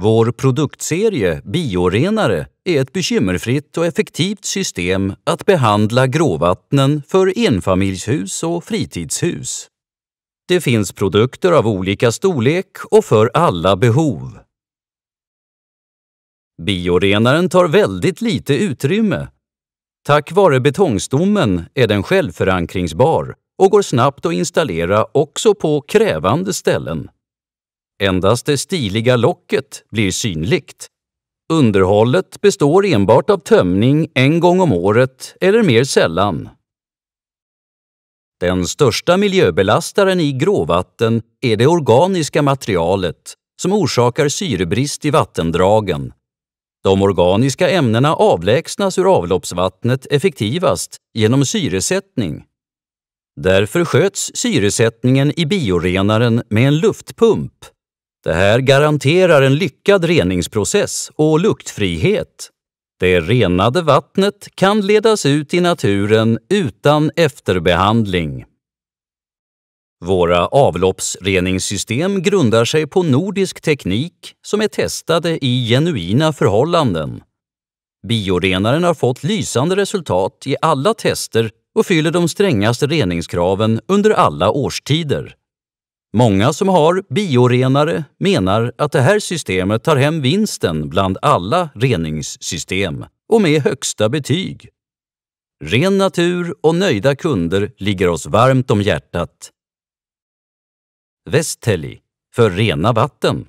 Vår produktserie Biorenare är ett bekymmerfritt och effektivt system att behandla gråvattnen för enfamiljshus och fritidshus. Det finns produkter av olika storlek och för alla behov. Biorenaren tar väldigt lite utrymme. Tack vare betongstommen är den självförankringsbar och går snabbt att installera också på krävande ställen. Endast det stiliga locket blir synligt. Underhållet består enbart av tömning en gång om året eller mer sällan. Den största miljöbelastaren i gråvatten är det organiska materialet som orsakar syrebrist i vattendragen. De organiska ämnena avlägsnas ur avloppsvattnet effektivast genom syresättning. Därför sköts syresättningen i biorenaren med en luftpump det här garanterar en lyckad reningsprocess och luktfrihet. Det renade vattnet kan ledas ut i naturen utan efterbehandling. Våra avloppsreningssystem grundar sig på nordisk teknik som är testade i genuina förhållanden. Biorenaren har fått lysande resultat i alla tester och fyller de strängaste reningskraven under alla årstider. Många som har biorenare menar att det här systemet tar hem vinsten bland alla reningssystem och med högsta betyg. Ren natur och nöjda kunder ligger oss varmt om hjärtat. Västteli, för rena vatten.